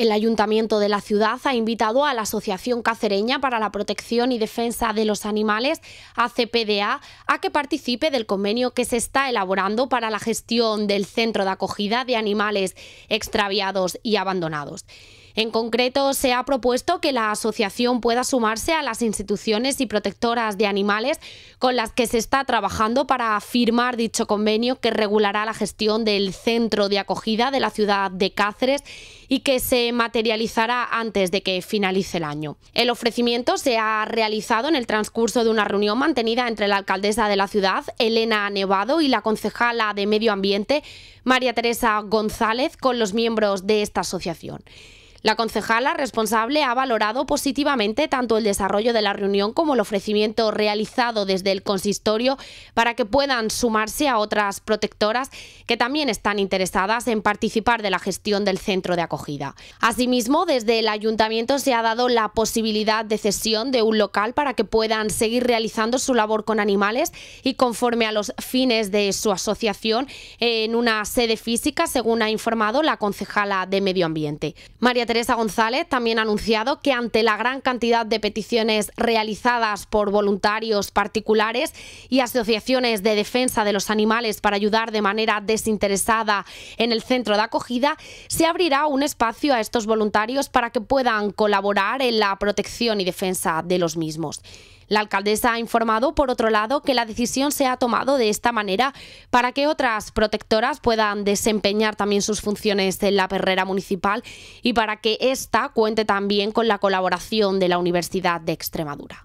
El ayuntamiento de la ciudad ha invitado a la Asociación Cacereña para la Protección y Defensa de los Animales, ACPDA, a que participe del convenio que se está elaborando para la gestión del centro de acogida de animales extraviados y abandonados. En concreto, se ha propuesto que la asociación pueda sumarse a las instituciones y protectoras de animales con las que se está trabajando para firmar dicho convenio que regulará la gestión del centro de acogida de la ciudad de Cáceres y que se materializará antes de que finalice el año. El ofrecimiento se ha realizado en el transcurso de una reunión mantenida entre la alcaldesa de la ciudad, Elena Nevado, y la concejala de Medio Ambiente, María Teresa González, con los miembros de esta asociación. La concejala responsable ha valorado positivamente tanto el desarrollo de la reunión como el ofrecimiento realizado desde el consistorio para que puedan sumarse a otras protectoras que también están interesadas en participar de la gestión del centro de acogida. Asimismo, desde el ayuntamiento se ha dado la posibilidad de cesión de un local para que puedan seguir realizando su labor con animales y conforme a los fines de su asociación en una sede física, según ha informado la concejala de Medio Ambiente. María Teresa González también ha anunciado que ante la gran cantidad de peticiones realizadas por voluntarios particulares y asociaciones de defensa de los animales para ayudar de manera desinteresada en el centro de acogida, se abrirá un espacio a estos voluntarios para que puedan colaborar en la protección y defensa de los mismos. La alcaldesa ha informado, por otro lado, que la decisión se ha tomado de esta manera para que otras protectoras puedan desempeñar también sus funciones en la perrera municipal y para que ésta cuente también con la colaboración de la Universidad de Extremadura.